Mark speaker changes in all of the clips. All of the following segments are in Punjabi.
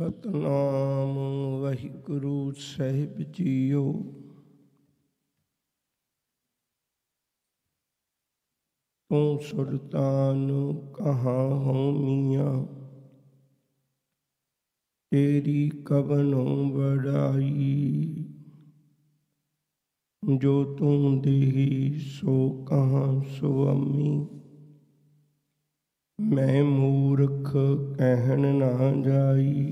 Speaker 1: ਸਤਨਾਮ ਵਾਹਿਗੁਰੂ ਸਾਹਿਬ ਜੀਓ ਤੂੰ ਸੁਲਤਾਨ ਕਹਾ ਹਉ ਮੀਆਂ ਤੇਰੀ ਕਬਨੋਂ ਬੜਾਈ ਜੋ ਤੂੰ ਦੇਹੀ ਸੋ ਕਹਾਂ ਸੋ ਅੰਮੀ ਮੈਂ ਮੂਰਖ ਕਹਿਣ ਨਾ ਜਾਈ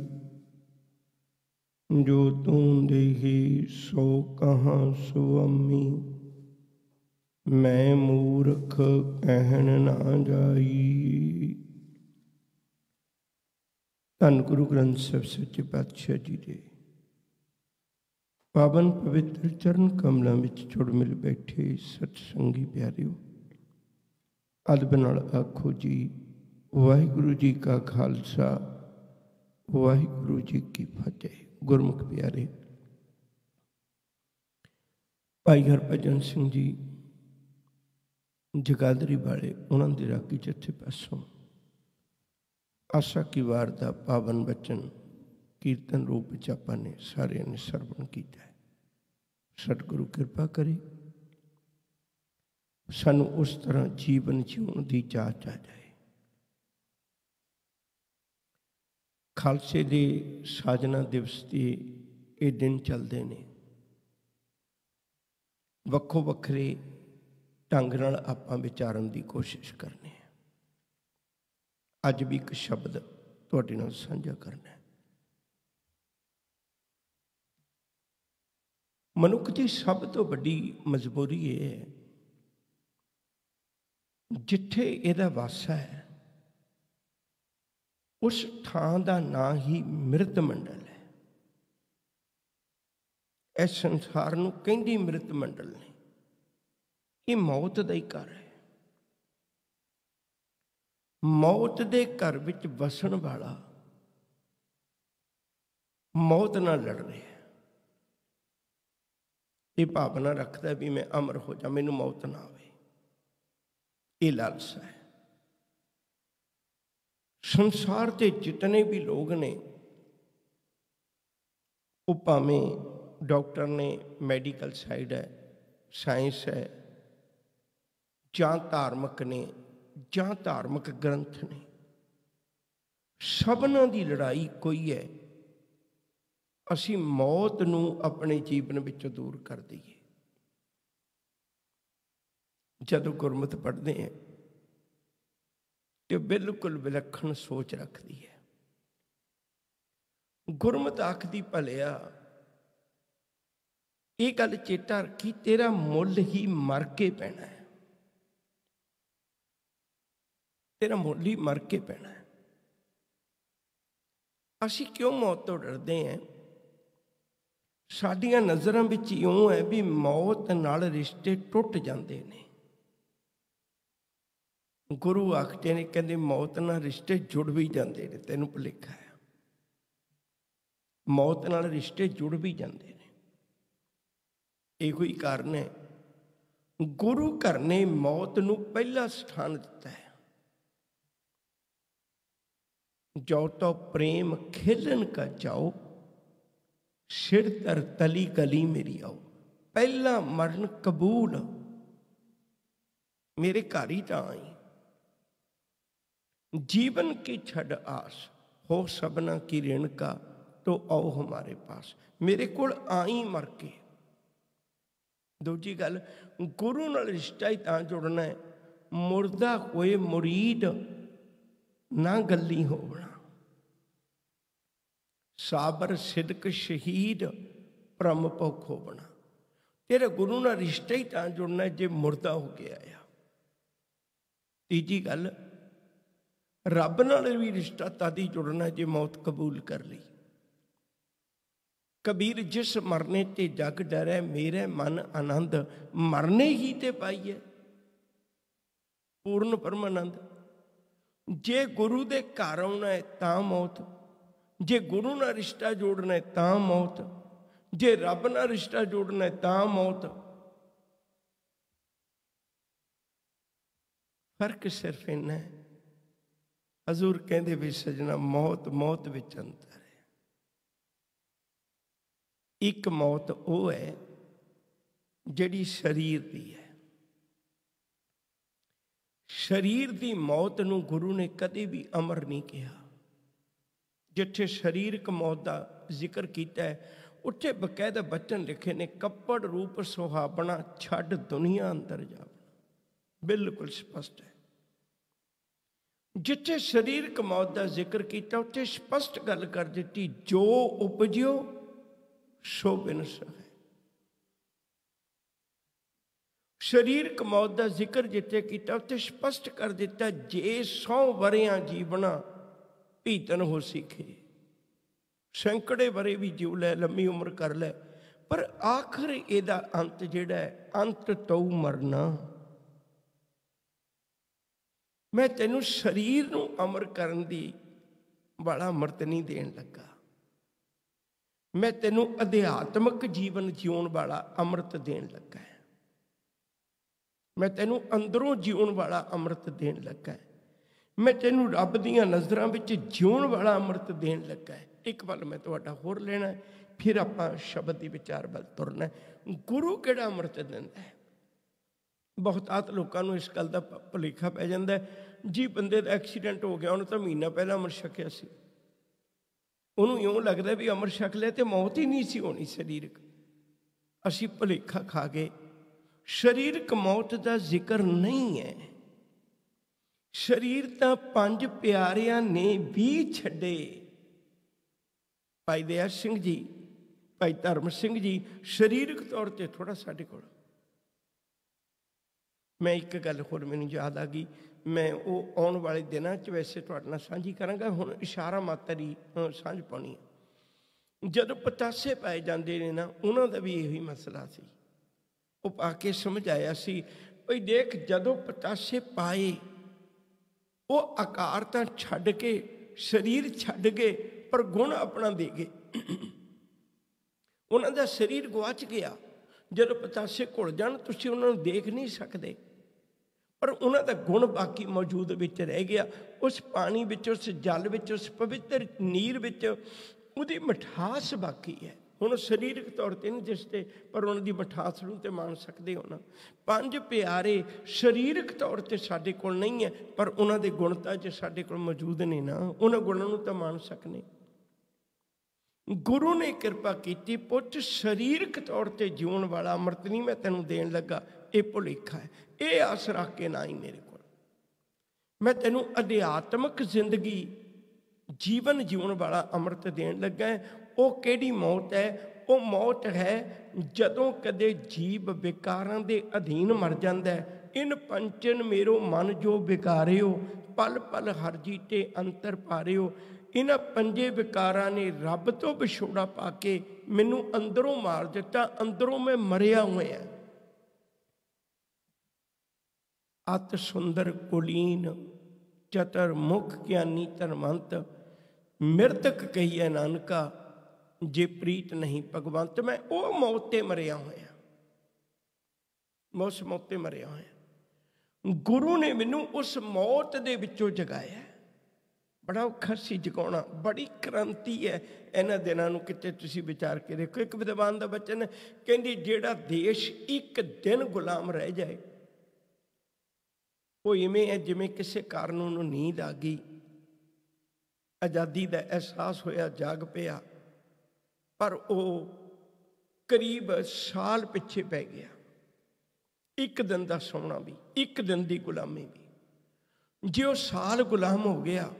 Speaker 1: ਜੋ ਤੂੰ ਦੇਹੀ ਸੋ ਕਹਾ ਸੁਆਮੀ ਮੈਂ ਮੂਰਖ ਕਹਿਣ ਨਾ ਜਾਈ ਧੰਨ ਗੁਰੂ ਗ੍ਰੰਥ ਸਾਹਿਬ ਸੱਚੇ ਪਾਤਸ਼ਾਹ ਜੀ ਦੇ ਪਾਵਨ ਪਵਿੱਤਰ ਚਰਨ ਕਮਲਾਂ ਵਿੱਚ ਛੁੜ ਮਿਲ ਬੈਠੇ ਸਤ ਸੰਗੀ ਪਿਆਰਿਓ ਅਦਬ ਨਾਲ ਆਖੋ ਜੀ ਵਾਹਿਗੁਰੂ ਜੀ ਕਾ ਖਾਲਸਾ ਵਾਹਿਗੁਰੂ ਜੀ ਕੀ ਫਤਿਹ ਗੁਰਮੁਖ ਪਿਆਰੇ ਭਾਈ ਹਰਭਜਨ ਸਿੰਘ ਜੀ ਜਗਾਦਰੀ ਵਾਲੇ ਉਹਨਾਂ ਦੇ ਰਾਗੀ ਜੱਥੇ ਪਾਸੋਂ ਆਸ਼ਾ ਕੀ ਵਾਰ ਦਾ ਪਾਵਨ ਬਚਨ ਕੀਰਤਨ ਰੂਪ ਵਿੱਚ ਆਪਾਂ ਨੇ ਸਾਰਿਆਂ ਨੇ ਸਰਵਣ ਕੀਤਾ ਹੈ ਸਤਿਗੁਰੂ ਕਿਰਪਾ ਕਰੇ ਸਾਨੂੰ ਉਸ ਤਰ੍ਹਾਂ ਜੀਵਨ ਜਿਉਣ ਦੀ ਜਾਚ ਆ ਜਾਏ ਖਾਲਸੇ ਦੀ ਸਾਜਨਾ ਦਿਵਸ ਦੀ ਇਹ ਦਿਨ ਚੱਲਦੇ ਨੇ ਵੱਖੋ ਵੱਖਰੇ ਢੰਗ ਨਾਲ ਆਪਾਂ ਵਿਚਾਰਨ ਦੀ ਕੋਸ਼ਿਸ਼ ਕਰਨੀ ਹੈ ਅੱਜ ਵੀ ਇੱਕ ਸ਼ਬਦ ਤੁਹਾਡੇ ਨਾਲ ਸਾਂਝਾ ਕਰਨਾ ਹੈ ਮਨੁੱਖ ਦੀ ਸਭ ਤੋਂ ਵੱਡੀ ਮਜਬੂਰੀ ਇਹ ਹੈ ਜਿੱਥੇ ਇਹਦਾ ਵਾਸਾ ਹੈ ਉਸ ਥਾਂ ਦਾ ਨਾਂ ਹੀ ਮਿਰਤ ਮੰਡਲ ਹੈ ਇਸ ਸੰਸਾਰ ਨੂੰ ਕਹਿੰਦੀ ਮਿਰਤ ਮੰਡਲ ਨੇ ਇਹ ਮੌਤ ਦਾ ਹੀ ਘਰ ਹੈ ਮੌਤ ਦੇ ਘਰ ਵਿੱਚ ਵਸਣ ਵਾਲਾ ਮੌਤ ਨਾਲ ਲੜ ਰਿਹਾ ਹੈ ਇਹ ਭਾਵਨਾ ਰੱਖਦਾ ਵੀ ਮੈਂ ਅਮਰ ਹੋ ਜਾ ਮੈਨੂੰ ਮੌਤ ਨਾ ਆਵੇ ਇਹ ਲਾਲਸਾ ਹੈ ਸੰਸਾਰ ਤੇ ਜਿਤਨੇ ਵੀ ਲੋਕ ਨੇ ਉਹ ਭਾਵੇਂ ਡਾਕਟਰ ਨੇ ਮੈਡੀਕਲ ਸਾਈਡ ਹੈ ਸਾਇੰਸ ਹੈ ਜਾਂ ਧਾਰਮਿਕ ਨੇ ਜਾਂ ਧਾਰਮਿਕ ਗ੍ਰੰਥ ਨੇ ਸਭਨਾਂ ਦੀ ਲੜਾਈ ਕੋਈ ਹੈ ਅਸੀਂ ਮੌਤ ਨੂੰ ਆਪਣੇ ਜੀਵਨ ਵਿੱਚੋਂ ਦੂਰ ਕਰ ਦਈਏ ਜਦੋਂ ਗੁਰਮਤਿ ਪੜ੍ਹਦੇ ਹਾਂ ਤੇ ਬਿਲਕੁਲ ਵਿਲੱਖਣ ਸੋਚ ਰੱਖਦੀ ਹੈ ਗੁਰਮਤ ਆਖਦੀ ਭਲਿਆ ਇਹ ਗੱਲ ਚੇਤਾ ਰੱਖੀ ਤੇਰਾ ਮੁੱਲ ਹੀ ਮਰ ਕੇ ਪੈਣਾ ਹੈ ਤੇਰਾ ਮੁੱਲ ਹੀ ਮਰ ਕੇ ਪੈਣਾ ਹੈ ਅਸੀਂ ਕਿਉਂ ਮੌਤ ਤੋਂ ਡਰਦੇ ਹਾਂ ਸਾਡੀਆਂ ਨਜ਼ਰਾਂ ਵਿੱਚ ਇਉਂ ਹੈ ਵੀ ਮੌਤ ਨਾਲ ਰਿਸ਼ਤੇ ਟੁੱਟ ਜਾਂਦੇ ਨੇ ਗੁਰੂ ਆਖਦੇ ਨੇ ਕਹਿੰਦੇ ਮੌਤ ਨਾਲ ਰਿਸ਼ਤੇ ਜੁੜ ਵੀ ਜਾਂਦੇ ਨੇ ਤੈਨੂੰ ਭੁਲੇਖਾ ਹੈ ਮੌਤ ਨਾਲ ਰਿਸ਼ਤੇ ਜੁੜ ਵੀ ਜਾਂਦੇ ਨੇ ਇਹ ਕੋਈ ਕਾਰਨ ਹੈ ਗੁਰੂ ਘਰ ਨੇ ਮੌਤ ਨੂੰ ਪਹਿਲਾ ਸਥਾਨ ਦਿੱਤਾ ਹੈ ਜੋ ਤੋ ਪ੍ਰੇਮ ਖੇਲਨ ਕਾ ਜਾਓ ਸਿਰ ਤਰ ਤਲੀ ਕਲੀ ਮੇਰੀ ਆਓ ਪਹਿਲਾ ਮਰਨ ਕਬੂਲ ਮੇਰੇ ਘਰ ਹੀ ਤਾਂ ਆਈ ਜੀਵਨ ਕੀ छड़ आस हो सबना की ऋण का तो आओ हमारे पास ਮੇਰੇ ਕੋਲ ਆਈ ਮਰ ਕੇ ਦੂਜੀ ਗੱਲ ਗੁਰੂ ਨਾਲ ਰਿਸ਼ਤਾ ਹੀ ਤਾਂ ਜੁੜਨਾ ਹੈ ਮੁਰਦਾ ਕੋਈ ਮੁਰੀਦ ਨਾ ਗੱਲੀ ਹੋਵਣਾ ਸਾਬਰ ਸਿਦਕ ਸ਼ਹੀਦ ਪ੍ਰਮ ਭੁਖ ਹੋਵਣਾ ਤੇਰੇ ਗੁਰੂ ਨਾਲ ਰਿਸ਼ਤਾ ਹੀ ਤਾਂ ਜੁੜਨਾ ਜੇ ਮੁਰਦਾ ਹੋ ਕੇ ਆਇਆ ਤੀਜੀ ਗੱਲ रब न भी रिश्ता तद ही जुड़ना जो मौत कबूल कर ली कबीर जिस मरने ते जग डर है मेरे मन आनंद मरने ही ते पाई है पूर्ण परम आनंद जे गुरु के घर आना है तो मौत जे गुरु न रिश्ता जोड़ना है तो मौत जे रब न रिश्ता जोड़ना है तो मौत फर्क सिर्फ इन्ना है ਹਜ਼ੂਰ ਕਹਿੰਦੇ ਵੀ ਸਜਣਾ ਮੌਤ ਮੌਤ ਵਿੱਚ ਅੰਤਰ ਹੈ ਇੱਕ ਮੌਤ ਉਹ ਹੈ ਜਿਹੜੀ ਸਰੀਰ ਦੀ ਹੈ ਸਰੀਰ ਦੀ ਮੌਤ ਨੂੰ ਗੁਰੂ ਨੇ ਕਦੇ ਵੀ ਅਮਰ ਨਹੀਂ ਕਿਹਾ ਜਿੱਥੇ ਸਰੀਰਕ ਮੌਤ ਦਾ ਜ਼ਿਕਰ ਕੀਤਾ ਹੈ ਉੱਥੇ ਬਕਾਇਦਾ ਬਚਨ ਲਿਖੇ ਨੇ ਕੱਪੜ ਰੂਪ ਸੁਹਾਵਣਾ ਛੱਡ ਦੁਨੀਆ ਅੰਦਰ ਜਾ ਬਿਲਕੁਲ ਸਪਸ਼ਟ ਜਿੱਥੇ ਸਰੀਰਕ ਮੌਤ ਦਾ ਜ਼ਿਕਰ ਕੀਤਾ ਉੱਥੇ ਸਪਸ਼ਟ ਗੱਲ ਕਰ ਦਿੱਤੀ ਜੋ ਉਪਜਿਓ ਸੋ ਬਿਨਸ ਹੈ ਸਰੀਰਕ ਮੌਤ ਦਾ ਜ਼ਿਕਰ ਜਿੱਥੇ ਕੀਤਾ ਉੱਥੇ ਸਪਸ਼ਟ ਕਰ ਦਿੱਤਾ ਜੇ 100 ਵਰਿਆਂ ਜੀਵਣਾ ਭੀਤਨ ਹੋ ਸਿੱਖੇ ਸੰਕੜੇ ਵਰੇ ਵੀ ਜਿਉ ਲੈ ਲੰਮੀ ਉਮਰ ਕਰ ਲੈ ਪਰ ਆਖਰ ਇਹਦਾ ਅੰਤ ਜਿਹੜਾ ਹੈ ਅੰਤ ਤਉ ਮਰਨਾ ਮੈਂ ਤੈਨੂੰ ਸਰੀਰ ਨੂੰ ਅਮਰ ਕਰਨ ਦੀ ਬੜਾ ਮਰਤ ਨਹੀਂ ਦੇਣ ਲੱਗਾ ਮੈਂ ਤੈਨੂੰ ਅਧਿਆਤਮਕ ਜੀਵਨ ਜਿਉਣ ਵਾਲਾ ਅੰਮ੍ਰਿਤ ਦੇਣ ਲੱਗਾ ਹੈ ਮੈਂ ਤੈਨੂੰ ਅੰਦਰੋਂ ਜਿਉਣ ਵਾਲਾ ਅੰਮ੍ਰਿਤ ਦੇਣ ਲੱਗਾ ਹੈ ਮੈਂ ਤੈਨੂੰ ਰੱਬ ਦੀਆਂ ਨਜ਼ਰਾਂ ਵਿੱਚ ਜਿਉਣ ਵਾਲਾ ਅੰਮ੍ਰਿਤ ਦੇਣ ਲੱਗਾ ਹੈ ਇੱਕ ਵਾਰ ਮੈਂ ਤੁਹਾਡਾ ਹੋਰ ਲੈਣਾ ਫਿਰ ਆਪਾਂ ਸ਼ਬਦ ਦੀ ਵਿਚਾਰ ਵੱਲ ਤੁਰਨਾ ਗੁਰੂ ਕਿਹੜਾ ਅੰਮ੍ਰਿਤ ਦਿੰਦਾ ਹੈ ਬਹੁਤਾਤ ਲੋਕਾਂ ਨੂੰ ਇਸ ਗੱਲ ਦਾ ਭਲੇਖਾ ਪੈ ਜਾਂਦਾ ਜੀ ਬੰਦੇ ਦਾ ਐਕਸੀਡੈਂਟ ਹੋ ਗਿਆ ਉਹਨੂੰ ਤਾਂ ਮਹੀਨਾ ਪਹਿਲਾਂ ਅਮਰ ਛਕਿਆ ਸੀ ਉਹਨੂੰ ਇਉਂ ਲੱਗਦਾ ਵੀ ਅਮਰ ਛਕ ਲਿਆ ਤੇ ਮੌਤ ਹੀ ਨਹੀਂ ਸੀ ਹੋਣੀ ਸਰੀਰਕ ਅਸੀਂ ਭਲੇਖਾ ਖਾ ਗਏ ਸਰੀਰਕ ਮੌਤ ਦਾ ਜ਼ਿਕਰ ਨਹੀਂ ਹੈ ਸਰੀਰ ਤਾਂ ਪੰਜ ਪਿਆਰਿਆਂ ਨੇ ਵੀ ਛੱਡੇ ਭਾਈ ਦਇਆ ਸਿੰਘ ਜੀ ਭਾਈ ਧਰਮ ਸਿੰਘ ਜੀ ਸਰੀਰਕ ਤੌਰ ਤੇ ਥੋੜਾ ਸਾਡੇ ਕੋਲ ਮੈਂ ਇੱਕ ਗੱਲ ਹੋਰ ਮੈਨੂੰ ਯਾਦ ਆ ਗਈ ਮੈਂ ਉਹ ਆਉਣ ਵਾਲੇ ਦਿਨਾਂ 'ਚ ਵੈਸੇ ਤੁਹਾਡੇ ਨਾਲ ਸਾਂਝੀ ਕਰਾਂਗਾ ਹੁਣ ਇਸ਼ਾਰਾ ਮਾਤਰ ਹੀ ਸਾਂਝ ਪਾਉਣੀ ਹੈ ਜਦੋਂ ਪਤਾਸੇ ਪਾਏ ਜਾਂਦੇ ਨੇ ਨਾ ਉਹਨਾਂ ਦਾ ਵੀ ਇਹੀ ਮਸਲਾ ਸੀ ਉਹ ਪਾ ਕੇ ਸਮਝਾਇਆ ਸੀ ਭਈ ਦੇਖ ਜਦੋਂ ਪਤਾਸੇ ਪਾਏ ਉਹ ਆਕਾਰ ਤਾਂ ਛੱਡ ਕੇ ਸਰੀਰ ਛੱਡ ਗਏ ਪਰ ਗੁਣ ਆਪਣਾ ਦੇ ਗਏ ਉਹਨਾਂ ਦਾ ਸਰੀਰ ਗਵਾਚ ਗਿਆ ਜਦੋਂ ਪਤਾਸੇ ਘੁਲ ਜਾਣ ਤੁਸੀਂ ਉਹਨਾਂ ਨੂੰ ਦੇਖ ਨਹੀਂ ਸਕਦੇ ਪਰ ਉਹਨਾਂ ਦਾ ਗੁਣ ਬਾਕੀ ਮੌਜੂਦ ਵਿੱਚ ਰਹਿ ਗਿਆ ਉਸ ਪਾਣੀ ਵਿੱਚ ਉਸ ਜਲ ਵਿੱਚ ਉਸ ਪਵਿੱਤਰ ਨੀਰ ਵਿੱਚ ਉਹਦੀ ਮਠਾਸ ਬਾਕੀ ਹੈ ਹੁਣ ਸਰੀਰਕ ਤੌਰ ਤੇ ਨਹੀਂ ਜਿਸ ਤੇ ਪਰ ਉਹਨਾਂ ਦੀ ਮਠਾਸ ਨੂੰ ਤੇ ਮਾਣ ਸਕਦੇ ਹੋ ਨਾ ਪੰਜ ਪਿਆਰੇ ਸਰੀਰਕ ਤੌਰ ਤੇ ਸਾਡੇ ਕੋਲ ਨਹੀਂ ਹੈ ਪਰ ਉਹਨਾਂ ਦੇ ਗੁਣ ਤਾਂ ਜੇ ਸਾਡੇ ਕੋਲ ਮੌਜੂਦ ਨੇ ਨਾ ਉਹਨਾਂ ਗੁਣਾਂ ਨੂੰ ਤਾਂ ਮਾਣ ਸਕਨੇ ਗੁਰੂ ਨੇ ਕਿਰਪਾ ਕੀਤੀ ਪੁੱਤ ਸਰੀਰਕ ਤੌਰ ਤੇ ਜਿਉਣ ਵਾਲਾ ਅਮਰਤ ਨਹੀਂ ਮੈਂ ਤੈਨੂੰ ਦੇਣ ਲੱਗਾ ਇਹ ਭੁਲੇਖਾ ਹੈ ਇਹ ਆਸ ਰੱਖ ਕੇ ਨਾ ਹੀ ਮੇਰੇ ਕੋਲ ਮੈਂ ਤੈਨੂੰ ਅਧਿਆਤਮਕ ਜ਼ਿੰਦਗੀ ਜੀਵਨ ਜੀਉਣ ਵਾਲਾ ਅੰਮ੍ਰਿਤ ਦੇਣ ਲੱਗਾ ਉਹ ਕਿਹੜੀ ਮੌਤ ਹੈ ਉਹ ਮੌਤ ਹੈ ਜਦੋਂ ਕਦੇ ਜੀਵ ਵਿਕਾਰਾਂ ਦੇ ਅਧੀਨ ਮਰ ਜਾਂਦਾ ਹੈ ਇਨ ਪੰਚਨ ਮੇਰੋ ਮਨ ਜੋ ਵਿਕਾਰਿਓ ਪਲ ਪਲ ਹਰ ਜੀਤੇ ਅੰਤਰ ਪਾਰਿਓ ਇਹਨਾਂ ਪੰਜੇ ਵਿਕਾਰਾਂ ਨੇ ਰੱਬ ਤੋਂ ਵਿਛੋੜਾ ਪਾ ਕੇ ਮੈਨੂੰ ਅੰਦਰੋਂ ਮਾਰ ਦਿੱਤਾ ਅੰਦਰੋਂ ਮੈਂ ਮਰਿਆ ਹੋਇਆ ਅਤ ਸੁੰਦਰ ਕੁਲੀਨ ਚਤਰ ਮੁਖ ਗਿਆਨੀ ਧਰਮੰਤ ਮਿਰਤਕ ਕਹੀਏ ਨਾਨਕਾ ਜੇ ਪ੍ਰੀਤ ਨਹੀਂ ਭਗਵੰਤ ਮੈਂ ਉਹ ਮੌਤ ਤੇ ਮਰਿਆ ਹੋਇਆ ਮੌਸ ਮੌਤ ਤੇ ਮਰਿਆ ਹੋਇਆ ਗੁਰੂ ਨੇ ਮੈਨੂੰ ਉਸ ਮੌਤ ਦੇ ਵਿੱਚੋਂ ਜਗਾਇਆ ਬੜਾ ਔਖਾ ਸੀ ਜਗਾਉਣਾ ਬੜੀ ਕ੍ਰਾਂਤੀ ਹੈ ਇਹਨਾਂ ਦਿਨਾਂ ਨੂੰ ਕਿਤੇ ਤੁਸੀਂ ਵਿਚਾਰ ਕੇ ਦੇਖੋ ਇੱਕ ਵਿਦਵਾਨ ਦਾ ਬਚਨ ਕਹਿੰਦੀ ਜਿਹੜਾ ਦੇਸ਼ ਇੱਕ ਦਿਨ ਗੁਲਾਮ ਰਹਿ ਜਾਏ ਉਹ ਇਵੇਂ ਹੈ ਜਿਵੇਂ ਕਿਸੇ ਕਾਰਨ ਉਹਨੂੰ ਨੀਂਦ ਆ ਗਈ ਆਜ਼ਾਦੀ ਦਾ ਅਹਿਸਾਸ ਹੋਇਆ ਜਾਗ ਪਿਆ ਪਰ ਉਹ ਕਰੀਬ ਸਾਲ ਪਿੱਛੇ ਪੈ ਗਿਆ ਇੱਕ ਦਿਨ ਦਾ ਸੌਣਾ ਵੀ ਇੱਕ ਦਿਨ ਦੀ ਗੁਲਾਮੀ ਵੀ ਜੇ ਉਹ ਸਾਲ ਗੁਲਾਮ ਹੋ ਗਿਆ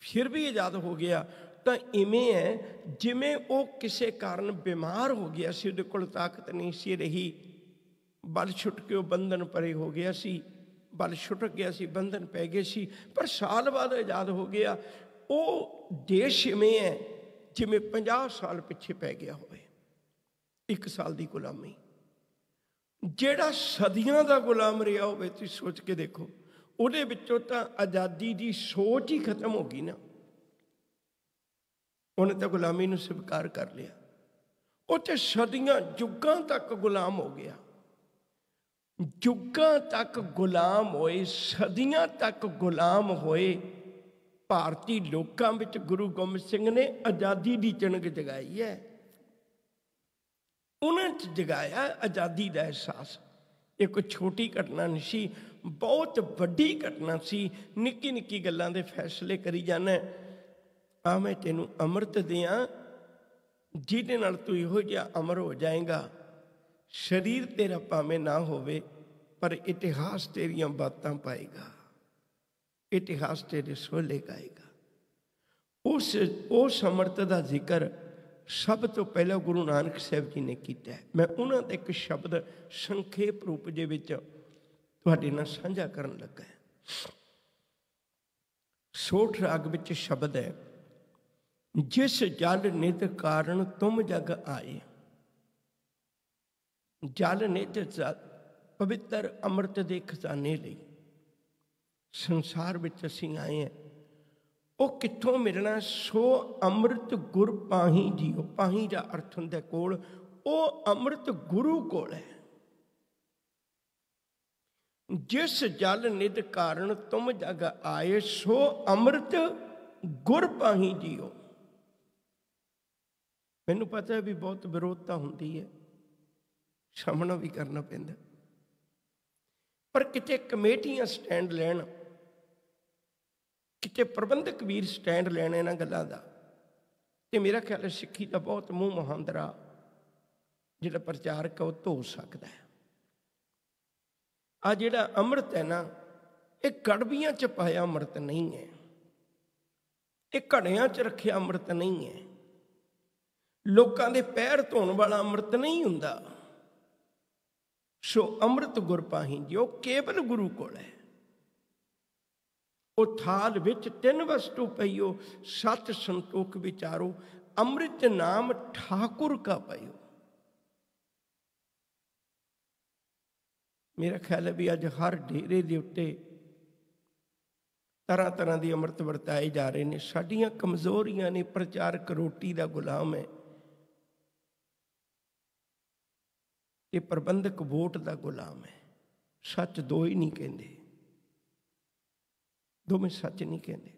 Speaker 1: ਫਿਰ ਵੀ ਆਜ਼ਾਦ ਹੋ ਗਿਆ ਤਾਂ ਇਵੇਂ ਹੈ ਜਿਵੇਂ ਉਹ ਕਿਸੇ ਕਾਰਨ ਬਿਮਾਰ ਹੋ ਗਿਆ ਸੀ ਉਹਦੇ ਕੋਲ ਤਾਕਤ ਨਹੀਂ ਸੀ ਰਹੀ ਬਲ ਛੁੱਟ ਕੇ ਉਹ ਬੰਧਨ ਪਰੇ ਹੋ ਗਿਆ ਸੀ ਬਲ ਛੁੱਟ ਗਿਆ ਸੀ ਬੰਧਨ ਪੈ ਗਏ ਸੀ ਪਰ ਸਾਲ ਬਾਅਦ ਆਜ਼ਾਦ ਹੋ ਗਿਆ ਉਹ ਦੇਸ਼ ਇਵੇਂ ਹੈ ਜਿਵੇਂ 50 ਸਾਲ ਪਿੱਛੇ ਪੈ ਗਿਆ ਹੋਵੇ ਇੱਕ ਸਾਲ ਦੀ ਗੁਲਾਮੀ ਜਿਹੜਾ ਸਦੀਆਂ ਦਾ ਗੁਲਾਮ ਰਿਹਾ ਹੋਵੇ ਤੁਸੀਂ ਸੋਚ ਕੇ ਦੇਖੋ ਉਹਦੇ ਵਿੱਚੋਂ ਤਾਂ ਆਜ਼ਾਦੀ ਦੀ ਸੋਚ ਹੀ ਖਤਮ ਹੋ ਗਈ ਨਾ ਉਹਨੇ ਤਾਂ ਗੁਲਾਮੀ ਨੂੰ ਸਵੀਕਾਰ ਕਰ ਲਿਆ ਉਹ ਤੇ ਸਦੀਆਂ ਜੁਗਾਂ ਤੱਕ ਗੁਲਾਮ ਹੋ ਗਿਆ ਜੁਗਾਂ ਤੱਕ ਗੁਲਾਮ ਹੋਏ ਸਦੀਆਂ ਤੱਕ ਗੁਲਾਮ ਹੋਏ ਭਾਰਤੀ ਲੋਕਾਂ ਵਿੱਚ ਗੁਰੂ ਗੋਬਿੰਦ ਸਿੰਘ ਨੇ ਆਜ਼ਾਦੀ ਦੀ ਚਣਕ ਜਗਾਈ ਹੈ ਉਹਨਾਂ ਚ ਜਗਾਇਆ ਆਜ਼ਾਦੀ ਦਾ ਅਹਿਸਾਸ ਇਹ ਕੋਈ ਛੋਟੀ ਘਟਨਾ ਨਹੀਂ ਸੀ ਬਹੁਤ ਵੱਡੀ ਘਟਨਾ ਸੀ ਨਿੱਕੀ ਨਿੱਕੀ ਗੱਲਾਂ ਦੇ ਫੈਸਲੇ ਕਰੀ ਜਾਣਾ ਆ ਮੈਂ ਤੈਨੂੰ ਅੰਮ੍ਰਿਤ ਦਿਆਂ ਜਿਹਦੇ ਨਾਲ ਤੂੰ ਇਹੋ ਜਿਹਾ ਅਮਰ ਹੋ ਜਾਏਗਾ ਸ਼ਰੀਰ ਤੇਰਾ ਭਾਵੇਂ ਨਾ ਹੋਵੇ ਪਰ ਇਤਿਹਾਸ ਤੇਰੀਆਂ ਬਾਤਾਂ ਪਾਏਗਾ ਇਤਿਹਾਸ ਤੇਰੇ ਸੋਲੇ ਗਾਏਗਾ ਉਸ ਉਹ ਸਮਰਤ ਦਾ ਜ਼ਿਕਰ ਸਭ ਤੋਂ ਪਹਿਲਾਂ ਗੁਰੂ ਨਾਨਕ ਸਾਹਿਬ ਜੀ ਨੇ ਕੀਤਾ ਮੈਂ ਉਹਨਾਂ ਦੇ ਇੱਕ ਸ਼ਬਦ ਸੰਖੇਪ ਰੂਪ ਦੇ ਵਿੱਚ ਤੁਹਾਡੇ ਨਾਲ ਸਾਂਝਾ ਕਰਨ ਲੱਗਾ ਸੋਠ ਰਾਗ ਵਿੱਚ ਸ਼ਬਦ ਹੈ ਜਿਸ ਜਲ ਨਿਤ ਕਾਰਨ ਤੁਮ ਜਗ ਆਏ ਜਲ ਨਿਜ ਪਵਿੱਤਰ ਅੰਮ੍ਰਿਤ ਦੇ ਖਜ਼ਾਨੇ ਲਈ ਸੰਸਾਰ ਵਿੱਚ ਅਸੀਂ ਆਏ ਹਾਂ ਉਹ ਕਿੱਥੋਂ ਮਿਲਣਾ ਸੋ ਅੰਮ੍ਰਿਤ ਗੁਰ ਪਾਹੀ ਜੀਓ ਪਾਹੀ ਦਾ ਅਰਥ ਹੁੰਦਾ ਕੋਲ ਉਹ ਅੰਮ੍ਰਿਤ ਗੁਰੂ ਕੋਲ ਹੈ ਜਿਸ ਜਲ ਨਿਤ ਕਾਰਨ ਤੁਮ ਜਗ ਆਏ ਸੋ ਅੰਮ੍ਰਿਤ ਗੁਰ ਪਾਹੀ ਜੀਓ ਮੈਨੂੰ ਪਤਾ ਹੈ ਵੀ ਬਹੁਤ ਵਿਰੋਧਤਾ ਹੁੰਦੀ ਹੈ ਸਾਹਮਣਾ ਵੀ ਕਰਨਾ ਪੈਂਦਾ ਪਰ ਕਿਤੇ ਕਮੇਟੀਆਂ ਸਟੈਂਡ ਲੈਣ ਕਿਤੇ ਪ੍ਰਬੰਧਕ ਵੀਰ ਸਟੈਂਡ ਲੈਣ ਇਹਨਾਂ ਗੱਲਾਂ ਦਾ ਤੇ ਮੇਰਾ ਖਿਆਲ ਹੈ ਸਿੱਖੀ ਦਾ ਬਹੁਤ ਮੂੰਹ ਮਹਾਂਦਰਾ ਜਿਹੜਾ ਪ੍ਰਚਾਰਕ ਉਹ ਧੋ ਸਕਦਾ ਹੈ ਆ ਜਿਹੜਾ ਅੰਮ੍ਰਿਤ ਹੈ ਨਾ ਇਹ ਕੜਵੀਆਂ ਚ ਪਾਇਆ ਅੰਮ੍ਰਿਤ ਨਹੀਂ ਹੈ ਇਹ ਘੜਿਆਂ ਚ ਰੱਖਿਆ ਅੰਮ੍ਰਿਤ ਨਹੀਂ ਹੈ ਲੋਕਾਂ ਦੇ ਪੈਰ ਧੋਣ ਵਾਲਾ ਅੰਮ੍ਰਿਤ ਨਹੀਂ ਹੁੰਦਾ ਸੋ ਅੰਮ੍ਰਿਤ ਗੁਰ ਪਾਹੀ ਜੋ ਕੇਵਲ ਗੁਰੂ ਕੋਲ ਹੈ ਉਹ ਥਾਲ ਵਿੱਚ ਤਿੰਨ ਵਸਤੂ ਪਈਓ ਸਤ ਸੰਤੋਖ ਵਿਚਾਰੋ ਅੰਮ੍ਰਿਤ ਨਾਮ ਠਾਕੁਰ ਕਾ ਪਈਓ ਮੇਰਾ ਖਿਆਲ ਹੈ ਵੀ ਅੱਜ ਹਰ ਢੇਰੇ ਦੇ ਉੱਤੇ ਤਰ੍ਹਾਂ ਤਰ੍ਹਾਂ ਦੀ ਅੰਮ੍ਰਿਤ ਵਰਤਾਏ ਜਾ ਰਹੇ ਨੇ ਸਾਡੀਆਂ ਕਮਜ਼ੋਰੀਆਂ ਨੇ ਪ੍ਰਚਾਰਕ ਰੋਟੀ ਦਾ ਗੁਲਾਮ ਹੈ ਇਹ ਪ੍ਰਬੰਧਕ ਵੋਟ ਦਾ ਗੁਲਾਮ ਹੈ ਸੱਚ ਦੋ ਹੀ ਨਹੀਂ ਕਹਿੰਦੇ ਦੋਵੇਂ ਸੱਚ ਨਹੀਂ ਕਹਿੰਦੇ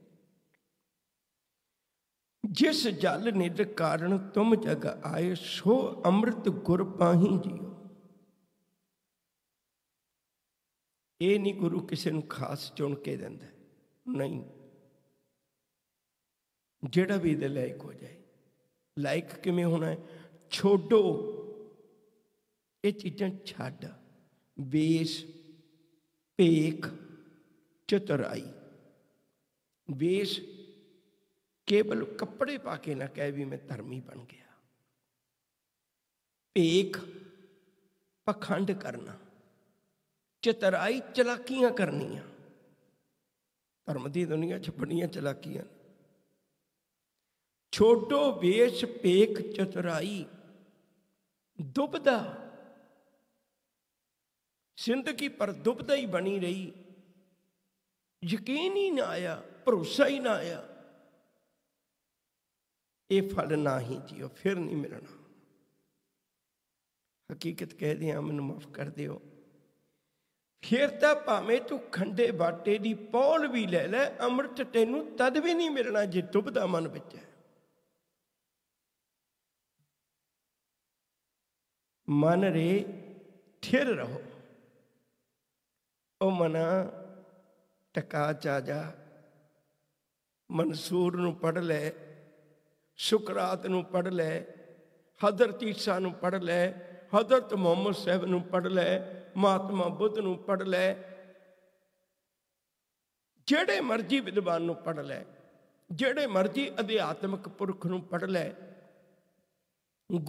Speaker 1: ਜਿਸ ਜਲ ਨਿਦ ਕਾਰਨ ਤੁਮ ਜਗ ਆਏ ਸੋ ਅੰਮ੍ਰਿਤ ਗੁਰ ਪਾਹੀ ਜੀ ਇਹ ਨਹੀਂ ਗੁਰੂ ਕਿਸੇ ਨੂੰ ਖਾਸ ਚੁਣ ਕੇ ਦਿੰਦਾ ਨਹੀਂ ਜਿਹੜਾ ਵੀ ਦੇ ਲਾਇਕ ਹੋ ਜਾਏ ਲਾਇਕ ਕਿਵੇਂ ਹੋਣਾ ਹੈ ਛੋਡੋ ये चीजा ਛੱਡ बेस ਭੇਖ चतुराई बेस केवल कपड़े पाके ना कह भी मैं धर्मी बन गया भेख पखंड करना चतराई चलाकियां करनिया धर्म की दुनिया च बड़िया चलाकियां छोटो बेस भेख चतुराई दुबदा ਜ਼ਿੰਦਗੀ ਪਰ ਦੁਬਦਾ ਹੀ ਬਣੀ ਰਹੀ ਯਕੀਨ ਹੀ ਨਾ ਆਇਆ ਭਰੋਸਾ ਹੀ ਨਾ ਆਇਆ ਇਹ ਫਲ ਨਾ ਹੀ ਉਹ ਫਿਰ ਨਹੀਂ ਮਿਲਣਾ ਹਕੀਕਤ ਕਹਿ ਦਿਆਂ ਮੈਨੂੰ ਮਾਫ ਕਰ ਦਿਓ ਫਿਰ ਤਾਂ ਭਾਵੇਂ ਤੂੰ ਖੰਡੇ ਬਾਟੇ ਦੀ ਪੌਲ ਵੀ ਲੈ ਲੈ ਅੰਮ੍ਰਿਤ ਤੈਨੂੰ ਤਦ ਵੀ ਨਹੀਂ ਮਿਲਣਾ ਜੇ ਦੁਬਦਾ ਮਨ ਵਿੱਚ ਹੈ ਮਨ ਰੇ ਠਿਰ ਰਹੋ ਉਹ ਮਨਾ ਟਕਾ ਚਾ ਜਾ ਮਨਸੂਰ ਨੂੰ ਪੜ ਲੈ ਸ਼ੁਕਰਾਤ ਨੂੰ ਪੜ ਲੈ ਹਜ਼ਰਤ ਈਸਾ ਨੂੰ ਪੜ ਲੈ ਹਜ਼ਰਤ ਮੁਹੰਮਦ ਸਾਹਿਬ ਨੂੰ ਪੜ ਲੈ ਮਹਾਤਮਾ ਬੁੱਧ ਨੂੰ ਪੜ ਲੈ ਜਿਹੜੇ ਮਰਜੀ ਵਿਦਵਾਨ ਨੂੰ ਪੜ ਲੈ ਜਿਹੜੇ ਮਰਜੀ ਅਧਿਆਤਮਿਕ ਪੁਰਖ ਨੂੰ ਪੜ ਲੈ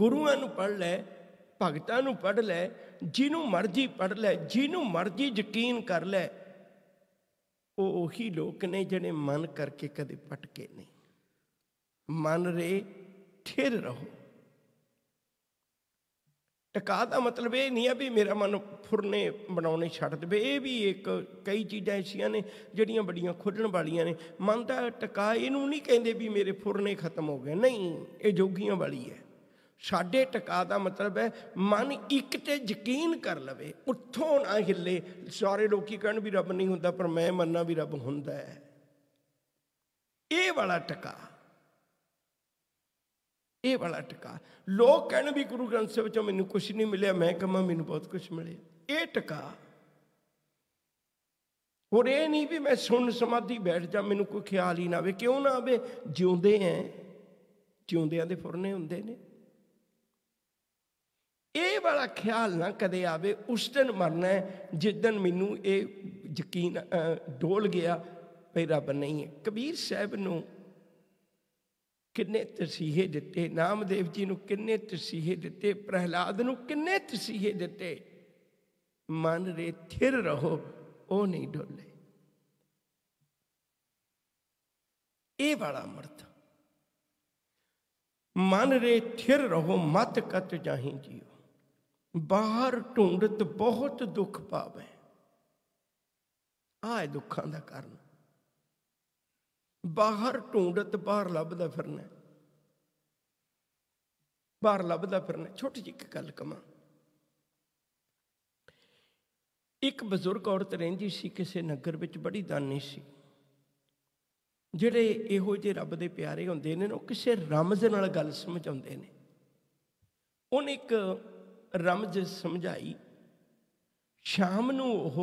Speaker 1: ਗੁਰੂਆਂ ਨੂੰ ਪੜ ਲੈ ਭਗਤਾਂ ਨੂੰ ਪੜ ਲੈ ਜਿਹਨੂੰ ਮਰਜ਼ੀ ਪੜ ਲੈ ਜਿਹਨੂੰ ਮਰਜ਼ੀ ਯਕੀਨ ਕਰ ਲੈ ਉਹ ਉਹੀ ਲੋਕ ਨੇ ਜਿਹੜੇ ਮਨ ਕਰਕੇ ਕਦੇ ਪਟਕੇ ਨਹੀਂ ਮਨ ਰੇ ਠਿਰ ਰਹੋ ਟਕਾ ਦਾ ਮਤਲਬ ਇਹ ਨਹੀਂ ਆ ਵੀ ਮੇਰਾ ਮਨ ਫੁਰਨੇ ਬਣਾਉਣੇ ਛੱਡ ਦੇਵੇ ਇਹ ਵੀ ਇੱਕ ਕਈ ਚੀਜ਼ਾਂ ਐਸੀਆਂ ਨੇ ਜਿਹੜੀਆਂ ਬੜੀਆਂ ਖੁੱਲਣ ਵਾਲੀਆਂ ਨੇ ਮਨ ਦਾ ਟਕਾ ਇਹਨੂੰ ਨਹੀਂ ਕਹਿੰਦੇ ਵੀ ਮੇਰੇ ਫੁਰਨੇ ਖਤਮ ਹੋ ਗਏ ਨਹੀਂ ਇਹ ਜੋਗੀਆਂ ਵਾਲੀ ਹੈ ਸਾਡੇ ਟਿਕਾ ਦਾ ਮਤਲਬ ਹੈ ਮਨ ਇੱਕ ਤੇ ਯਕੀਨ ਕਰ ਲਵੇ ਉੱਠੋ ਨਾ ਹਿੱਲੇ ਸਾਰੇ ਲੋਕੀ ਕਹਿਣ ਵੀ ਰੱਬ ਨਹੀਂ ਹੁੰਦਾ ਪਰ ਮੈਂ ਮੰਨਣਾ ਵੀ ਰੱਬ ਹੁੰਦਾ ਹੈ ਇਹ ਵਾਲਾ ਟਿਕਾ ਇਹ ਵਾਲਾ ਟਿਕਾ ਲੋਕ ਕਹਿਣ ਵੀ ਗੁਰੂ ਗ੍ਰੰਥ ਸਾਹਿਬ ਚੋਂ ਮੈਨੂੰ ਕੁਝ ਨਹੀਂ ਮਿਲਿਆ ਮੈਂ ਕਹਾਂ ਮੈਨੂੰ ਬਹੁਤ ਕੁਝ ਮਿਲਿਆ ਇਹ ਟਿਕਾ ਹੋਰ ਇਹ ਨਹੀਂ ਵੀ ਮੈਂ ਸੁਣ ਸਮਾਧੀ ਬੈਠ ਜਾ ਮੈਨੂੰ ਕੋਈ ਖਿਆਲ ਹੀ ਨਾ ਆਵੇ ਕਿਉਂ ਨਾ ਆਵੇ ਜਿਉਂਦੇ ਐ ਜਿਉਂਦਿਆਂ ਦੇ ਫੁਰਨੇ ਹੁੰਦੇ ਨੇ ਵਾਲਾ ਖਿਆਲ ਨਾ ਕਦੇ ਆਵੇ ਉਸ ਦਿਨ ਮਰਨਾ ਹੈ ਦਿਨ ਮੈਨੂੰ ਇਹ ਯਕੀਨ ਡੋਲ ਗਿਆ ਭਈ ਰੱਬ ਨਹੀਂ ਹੈ ਕਬੀਰ ਸਾਹਿਬ ਨੂੰ ਕਿੰਨੇ ਤਸੀਹੇ ਦਿੱਤੇ ਨਾਮਦੇਵ ਜੀ ਨੂੰ ਕਿੰਨੇ ਤਸੀਹੇ ਦਿੱਤੇ ਪ੍ਰਹਿਲਾਦ ਨੂੰ ਕਿੰਨੇ ਤਸੀਹੇ ਦਿੱਤੇ ਮਨ ਰੇ ਥਿਰ ਰਹੋ ਉਹ ਨਹੀਂ ਡੋਲੇ ਇਹ ਵਾਲਾ ਮਰਦ ਮਨ ਰੇ ਥਿਰ ਰਹੋ ਮਤ ਕਤ ਜਾਹੀ ਜੀਓ ਬਾਹਰ ਢੂੰਡਤ ਬਹੁਤ ਦੁੱਖ ਪਾਵੇ ਆਏ ਦੁੱਖਾਂ ਦਾ ਕਾਰਨ ਬਾਹਰ ਢੂੰਡਤ ਬਾਹਰ ਲੱਭਦਾ ਫਿਰਨਾ ਬਾਹਰ ਲੱਭਦਾ ਫਿਰਨਾ ਛੋਟੀ ਜਿਹੀ ਗੱਲ ਕਮਾ ਇੱਕ ਬਜ਼ੁਰਗ ਔਰਤ ਰਹਿੰਦੀ ਸੀ ਕਿਸੇ ਨਗਰ ਵਿੱਚ ਬੜੀ ਦਾਨੀ ਸੀ ਜਿਹੜੇ ਇਹੋ ਜਿਹੇ ਰੱਬ ਦੇ ਪਿਆਰੇ ਹੁੰਦੇ ਨੇ ਉਹ ਕਿਸੇ ਰਮਜ਼ ਨਾਲ ਗੱਲ ਸਮਝ ਆਉਂਦੇ ਨੇ ਉਹਨੇ ਇੱਕ ਰਮਜ ਸਮਝਾਈ ਸ਼ਾਮ ਨੂੰ ਉਹ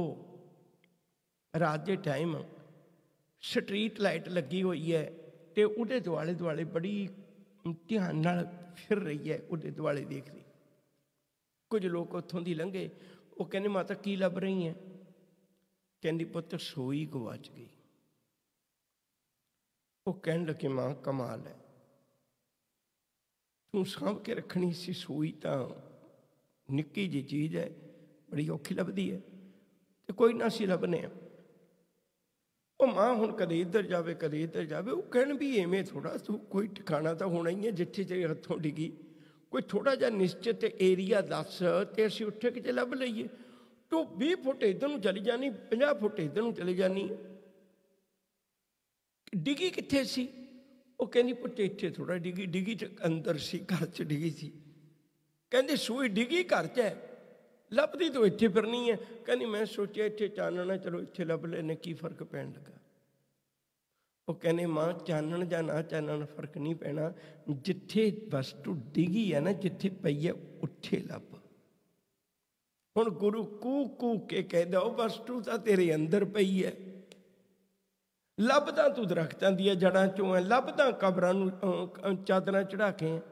Speaker 1: ਰਾਤ ਦੇ ਟਾਈਮ ਸਟਰੀਟ ਲਾਈਟ ਲੱਗੀ ਹੋਈ ਹੈ ਤੇ ਉਹਦੇ ਦੁਆਲੇ ਦੁਆਲੇ ਬੜੀ ਧਿਆਨ ਨਾਲ ਫਿਰ ਰਹੀ ਹੈ ਉਹਦੇ ਦੁਆਲੇ ਦੇਖ ਰਹੀ ਕੁਝ ਲੋਕ ਉੱਥੋਂ ਦੀ ਲੰਘੇ ਉਹ ਕਹਿੰਦੇ ਮਾਤਾ ਕੀ ਲੱਭ ਰਹੀ ਹੈ ਕਹਿੰਦੀ ਪੁੱਤ ਸੋਈ ਗਵਾਚ ਗਈ ਉਹ ਕਹਿਣ ਲੱਗੇ ਮਾਂ ਕਮਾਲ ਹੈ ਤੂੰ ਸਾਂਭ ਕੇ ਰੱਖਣੀ ਸੀ ਸੋਈ ਤਾਂ ਨਿੱਕੀ ਜੀ ਚੀਜ਼ ਹੈ ਬੜੀ ਔਖੀ ਲੱਭਦੀ ਹੈ ਤੇ ਕੋਈ ਨਾ ਸੀ ਲੱਭਨੇ ਉਹ ਮਾਂ ਹੁਣ ਕਦੇ ਇੱਧਰ ਜਾਵੇ ਕਦੇ ਇੱਧਰ ਜਾਵੇ ਉਹ ਕਹਿਣ ਵੀ ਐਵੇਂ ਥੋੜਾ ਤੂੰ ਕੋਈ ਠਿਕਾਣਾ ਤਾਂ ਹੋਣਾ ਹੀ ਹੈ ਜਿੱਥੇ ਜੇ ਹੱਥੋਂ ਡਿੱਗੀ ਕੋਈ ਥੋੜਾ ਜਿਹਾ ਨਿਸ਼ਚਿਤ ਏਰੀਆ ਦੱਸ ਤੇ ਅਸੀਂ ਉੱਥੇ ਕਿਤੇ ਲੱਭ ਲਈਏ ਤੂੰ 20 ਫੁੱਟ ਇੱਧਰ ਨੂੰ ਚਲੀ ਜਾਣੀ 50 ਫੁੱਟ ਇੱਧਰ ਨੂੰ ਚਲੀ ਜਾਣੀ ਡਿੱਗੀ ਕਿੱਥੇ ਸੀ ਉਹ ਕਹਿੰਦੀ ਪੁੱਤ ਇੱਥੇ ਥੋੜਾ ਡਿੱਗੀ ਡਿੱਗੀ ਚ ਅੰਦਰ ਸੀ ਘਰ ਚ ਡਿੱਗੀ ਸੀ ਕਹਿੰਦੀ ਸੂਈ ਡਿੱਗੀ ਘਰ 'ਚ ਲੱਭਦੀ ਤਾਂ ਇੱਥੇ ਫਿਰਨੀ ਹੈ ਕਹਿੰਦੀ ਮੈਂ ਸੋਚਿਆ ਇੱਥੇ ਚਾਨਣਾ ਚਲੋ ਇੱਥੇ ਲੱਭ ਲੈਨੇ ਕੀ ਫਰਕ ਪੈਣ ਲੱਗਾ ਉਹ ਕਹਿੰਦੇ ਮਾਂ ਚਾਨਣ ਜਾਂ ਨਾ ਚਾਨਣ ਫਰਕ ਨਹੀਂ ਪੈਣਾ ਜਿੱਥੇ ਵਸਤੂ ਡਿੱਗੀ ਹੈ ਨਾ ਜਿੱਥੇ ਪਈ ਹੈ ਉੱਥੇ ਲੱਭ ਹੁਣ ਗੁਰੂ ਕੂ ਕੂ ਕੇ ਕਹਿੰਦਾ ਉਹ ਵਸਤੂ ਤਾਂ ਤੇਰੇ ਅੰਦਰ ਪਈ ਹੈ ਲੱਭਦਾ ਤੂੰ ਦਰਖਤਾਂ ਦੀਆਂ ਜੜਾਂ ਚੋਂ ਹੈ ਲੱਭਦਾ ਕਬਰਾਂ ਨੂੰ ਚਾਦਰਾਂ ਚੜਾ ਕੇ ਹੈ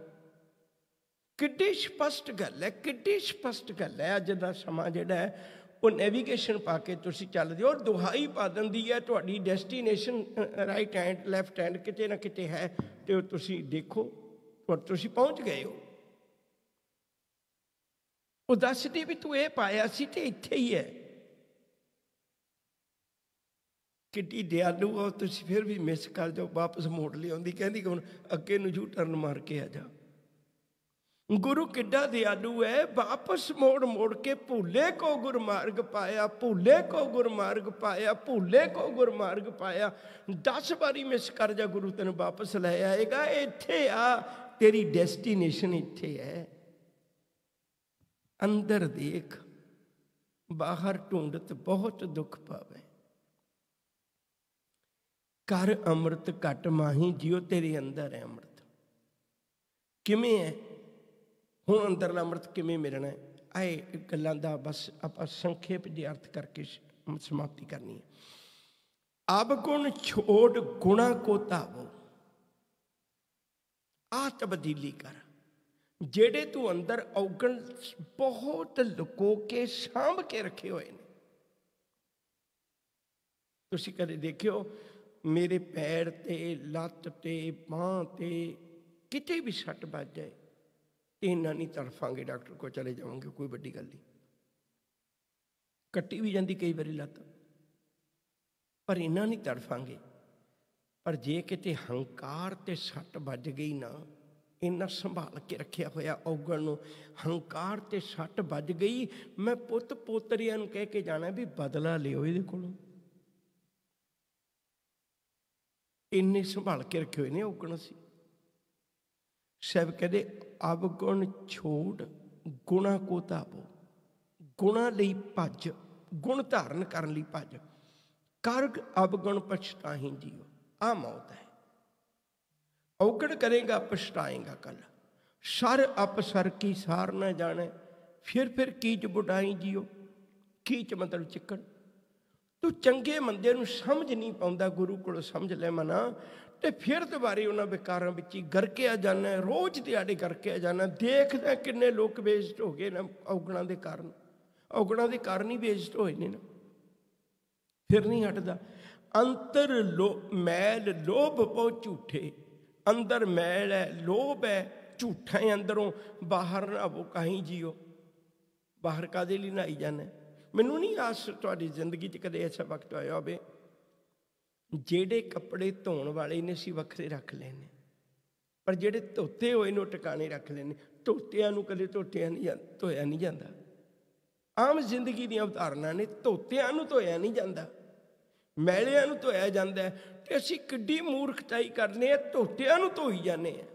Speaker 1: ਕਿੱਡੀ ਸਪਸ਼ਟ ਗੱਲ ਹੈ ਕਿੱਡੀ ਸਪਸ਼ਟ ਗੱਲ ਹੈ ਅੱਜ ਦਾ ਸਮਾਂ ਜਿਹੜਾ ਹੈ ਉਹ ਨੈਵੀਗੇਸ਼ਨ ਪਾ ਕੇ ਤੁਸੀਂ ਚੱਲਦੇ ਹੋ ਦੁਹਾਈ ਪਾ ਦਿੰਦੀ ਹੈ ਤੁਹਾਡੀ destination right hand left hand ਕਿਤੇ ਨਾ ਕਿਤੇ ਹੈ ਤੇ ਤੁਸੀਂ ਦੇਖੋ ਪਰ ਤੁਸੀਂ ਪਹੁੰਚ ਗਏ ਹੋ ਉਹ ਦੱਸਦੀ ਵੀ ਤੂੰ ਇਹ ਪਾਇਆ ਸੀ ਤੇ ਇੱਥੇ ਹੀ ਹੈ ਕਿੱਡੀ ਦਿਆਲੂ ਹੋ ਤੁਸੀਂ ਫਿਰ ਵੀ ਮਿਸ ਕਰ ਜਾਓ ਵਾਪਸ ਮੋੜ ਲਿਆਉਂਦੀ ਕਹਿੰਦੀ ਕਿ ਹੁਣ ਅੱਗੇ ਨੂੰ ਜੂ ਟਰਨ ਮਾਰ ਕੇ ਆ ਜਾ गुरु कि दयालू है वापस मोड़ मोड़ के भूले को गुरमार्ग पाया भूले को गुरमार्ग पाया भूले को गुरमार्ग पाया दस बारी मिस कर जा गुरु तेन वापस लै आएगा इथे आ तेरी डेस्टिनेशन इतने है अंदर देख बाहर ढूंढत बहुत दुख पावे कर अमृत घट माही जियो तेरे अंदर है अमृत किमें है ਹੁਣ ਅੰਦਰਲਾ ਅੰਮ੍ਰਿਤ ਕਿਵੇਂ ਮਿਲਣਾ ਹੈ ਆਏ ਗੱਲਾਂ ਦਾ ਬਸ ਆਪਾਂ ਸੰਖੇਪ ਜਿਹਾ ਅਰਥ ਕਰਕੇ ਸਮਾਪਤੀ ਕਰਨੀ ਹੈ ਆਬ ਗੁਣ ਛੋੜ ਗੁਣਾ ਕੋ ਤਾਵੋ ਆ ਤਬਦੀਲੀ ਕਰ ਜਿਹੜੇ ਤੂੰ ਅੰਦਰ ਔਗਣ ਬਹੁਤ ਲੁਕੋ ਕੇ ਸਾਂਭ ਕੇ ਰੱਖੇ ਹੋਏ ਨੇ ਤੁਸੀਂ ਕਦੇ ਦੇਖਿਓ ਮੇਰੇ ਪੈਰ ਤੇ ਲੱਤ ਤੇ ਬਾਹ ਤੇ ਕਿਤੇ ਵੀ ਛੱਟ ਵੱਜ ਜਾਏ ਇੰਨਾ ਨਹੀਂ ਤਰਫਾਂਗੇ ਡਾਕਟਰ ਕੋਲ ਚਲੇ ਜਾਵਾਂਗੇ ਕੋਈ ਵੱਡੀ ਗੱਲ ਨਹੀਂ ਕੱਟੀ ਵੀ ਜਾਂਦੀ ਕਈ ਵਾਰੀ ਲੱਤ ਪਰ ਇੰਨਾ ਨਹੀਂ ਤਰਫਾਂਗੇ ਪਰ ਜੇ ਕਿਤੇ ਹੰਕਾਰ ਤੇ ਛੱਟ ਵੱਜ ਗਈ ਨਾ ਇੰਨਾ ਸੰਭਾਲ ਕੇ ਰੱਖਿਆ ਹੋਇਆ ਔਗਣ ਨੂੰ ਹੰਕਾਰ ਤੇ ਛੱਟ ਵੱਜ ਗਈ ਮੈਂ ਪੁੱਤ ਪੋਤਰੀਆਂ ਨੂੰ ਕਹਿ ਕੇ ਜਾਣਾ ਵੀ ਬਦਲਾ ਲਿਓ ਇਹਦੇ ਕੋਲੋਂ ਇੰਨੇ ਸੰਭਾਲ ਕੇ ਰੱਖੇ ਹੋਏ ਨੇ ਔਗਣ ਸੀ ਸਾਹਿਬ ਕਹਿੰਦੇ ਅਵਗੁਣ ਛੋੜ ਗੁਣਾ ਕੋ ਤਾਪੋ ਗੁਣਾ ਲਈ ਭੱਜ ਗੁਣ ਧਾਰਨ ਕਰਨ ਲਈ ਭੱਜ ਕਰਗ ਅਵਗੁਣ ਪਛਤਾਹੀ ਜੀਓ ਆ ਮੌਤ ਹੈ ਔਕੜ ਕਰੇਗਾ ਪਛਤਾਏਗਾ ਕਲ ਸਰ ਅਪ ਸਰ ਕੀ ਸਾਰ ਨਾ ਜਾਣੇ ਫਿਰ ਫਿਰ ਕੀਚ ਬੁਟਾਈ ਜੀਓ ਕੀਚ ਮਤਲਬ ਚਿੱਕੜ ਤੂੰ ਚੰਗੇ ਮੰਦੇ ਨੂੰ ਸਮਝ ਨਹੀਂ ਪਾਉਂਦਾ ਗੁਰੂ ਕੋਲ ਸਮਝ ਲੈ ਮਨਾ ਤੇ ਫਿਰ ਦੁਬਾਰੇ ਉਹਨਾਂ ਵਿਕਾਰਾਂ ਵਿੱਚ ਹੀ ਗਰਕਿਆ ਜਾਣਾ ਰੋਜ਼ ਦਿਹਾੜੇ ਗਰਕਿਆ ਜਾਣਾ ਦੇਖਦਾ ਕਿੰਨੇ ਲੋਕ ਬੇਇੱਜ਼ਤ ਹੋ ਗਏ ਨਾ ਔਗਣਾਂ ਦੇ ਕਾਰਨ ਔਗਣਾਂ ਦੇ ਕਾਰਨ ਹੀ ਬੇਇੱਜ਼ਤ ਹੋਏ ਨੇ ਨਾ ਫਿਰ ਨਹੀਂ ਹਟਦਾ ਅੰਤਰ ਲੋ ਮੈਲ ਲੋਭ ਪਉ ਝੂਠੇ ਅੰਦਰ ਮੈਲ ਹੈ ਲੋਭ ਹੈ ਝੂਠਾ ਹੈ ਅੰਦਰੋਂ ਬਾਹਰ ਨਾ ਉਹ ਕਹੀਂ ਜੀਓ ਬਾਹਰ ਕਾਦੇ ਲਈ ਨਾਈ ਜਾਣਾ ਮੈਨੂੰ ਨਹੀਂ ਆਸ ਤੁਹਾਡੀ ਜ਼ਿੰਦਗੀ 'ਚ ਕਦੇ ਐਸਾ ਵਕਤ ਆਇਆ ਹੋਵੇ ਜਿਹੜੇ ਕੱਪੜੇ ਧੋਣ ਵਾਲੇ ਨੇ ਸੀ ਵੱਖਰੇ ਰੱਖ ਲੈਨੇ ਪਰ ਜਿਹੜੇ ਧੋਤੇ ਹੋਏ ਨੂੰ ਟਿਕਾਣੇ ਰੱਖ ਲੈਨੇ ਧੋਤਿਆਂ ਨੂੰ ਕਦੇ ਧੋਤਿਆਂ ਨਹੀਂ ਧੋਇਆ ਨਹੀਂ ਜਾਂਦਾ ਆਮ ਜ਼ਿੰਦਗੀ ਦੀਆਂ ਉਦਾਹਰਨਾਂ ਨੇ ਧੋਤਿਆਂ ਨੂੰ ਧੋਇਆ ਨਹੀਂ ਜਾਂਦਾ ਮੈਲਿਆਂ ਨੂੰ ਧੋਇਆ ਜਾਂਦਾ ਤੇ ਅਸੀਂ ਕਿੱਡੀ ਮੂਰਖਤਾਈ ਕਰਦੇ ਆ ਧੋਤਿਆਂ ਨੂੰ ਧੋਈ ਜਾਂਦੇ ਆ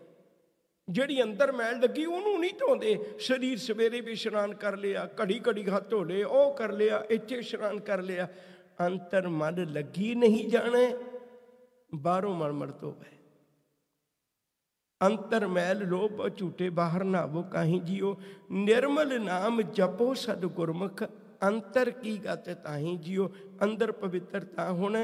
Speaker 1: ਜਿਹੜੀ ਅੰਦਰ ਮੈਲ ਲੱਗੀ ਉਹਨੂੰ ਨਹੀਂ ਧੋਂਦੇ ਸਰੀਰ ਸਵੇਰੇ ਵੀ ਇਸ਼ਨਾਨ ਕਰ ਲਿਆ ਘੜੀ ਘੜੀ ਹੱਥ ਧੋ ਉਹ ਕਰ ਲਿਆ ਇੱਥੇ ਇਸ਼ਨਾਨ ਕਰ ਲਿਆ ਅੰਤਰ ਮਨ ਲੱਗੀ ਨਹੀਂ ਜਾਣੇ ਬਾਹਰੋਂ ਮਨ ਮਰ ਹੈ ਅੰਤਰ ਮੈਲ ਰੋਪ ਝੂਟੇ ਬਾਹਰ ਨਾ ਨਾਵੋ ਕਾਹੀ ਜਿਉ ਨਿਰਮਲ ਨਾਮ ਜਪੋ ਸਦ ਗੁਰਮੁਖ ਅੰਤਰ ਕੀ ਗਤ ਤਾਹੀ ਜਿਉ ਅੰਦਰ ਪਵਿੱਤਰਤਾ ਹੁਣ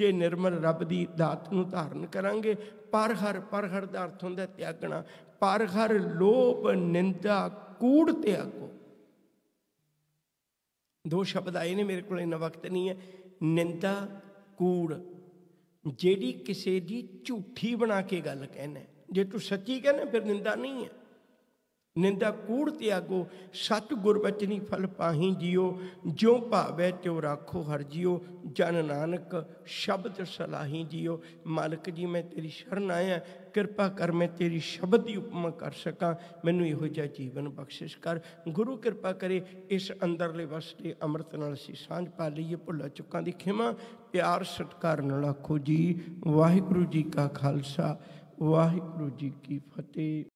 Speaker 1: ਜੇ ਨਿਰਮਲ ਰੱਬ ਦੀ ਦਾਤ ਨੂੰ ਧਾਰਨ ਕਰਾਂਗੇ ਪਰ ਹਰ ਪਰ ਹਰ ਦਾ ਅਰਥ ਹੁੰਦਾ ਤਿਆਗਣਾ ਪਰ ਹਰ ਲੋਭ ਨਿੰਦਾ ਕੂੜ ਤੇ ਅਗੋ ਦੋ ਸ਼ਬਦ ਆਏ ਨੇ ਮੇਰੇ ਕੋਲ ਇਹਨਾਂ ਵਕਤ ਨਹੀਂ ਹੈ ਨਿੰਦਾ ਕੂੜ ਜਿਹੜੀ ਕਿਸੇ ਦੀ ਝੂਠੀ ਬਣਾ ਕੇ ਗੱਲ ਕਹਿਣਾ ਜੇ ਤੂੰ ਸੱਚੀ ਕਹਿੰਦਾ ਫਿਰ ਨਿੰਦਾ ਨਹੀਂ ਹੈ ਨਿੰਦਾ ਕੂੜ ਤਿਆਗੋ ਸਤ ਗੁਰ ਬਚਨੀ ਫਲ ਪਾਹੀ ਜਿਉ ਜਿਉ ਭਾਵੇ ਤਿਉ ਰਾਖੋ ਹਰ ਜਿਉ ਜਨ ਨਾਨਕ ਸ਼ਬਦ ਸਲਾਹੀ ਜਿਉ ਮਾਲਕ ਜੀ ਮੈਂ ਤੇਰੀ ਸ਼ਰਨ ਆਇਆ ਕਿਰਪਾ ਕਰ ਮੈਂ ਤੇਰੀ ਸ਼ਬਦ ਦੀ ਉਪਮਾ ਕਰ ਸਕਾਂ ਮੈਨੂੰ ਇਹੋ ਜਿਹਾ ਜੀਵਨ ਬਖਸ਼ਿਸ਼ ਕਰ ਗੁਰੂ ਕਿਰਪਾ ਕਰੇ ਇਸ ਅੰਦਰਲੇ ਵਸਤੇ ਅੰਮ੍ਰਿਤ ਨਾਲ ਅਸੀਂ ਸਾਂਝ ਪਾ ਲਈਏ ਭੁੱਲਾ ਚੁੱਕਾਂ ਦੀ ਖਿਮਾ ਪਿਆਰ ਸਤਕਾਰ ਨਾਲ ਆਖੋ ਜੀ ਵਾਹਿਗੁਰੂ ਜੀ ਕਾ ਖਾਲਸਾ ਵਾਹਿਗੁਰੂ ਜੀ ਕੀ ਫਤਿਹ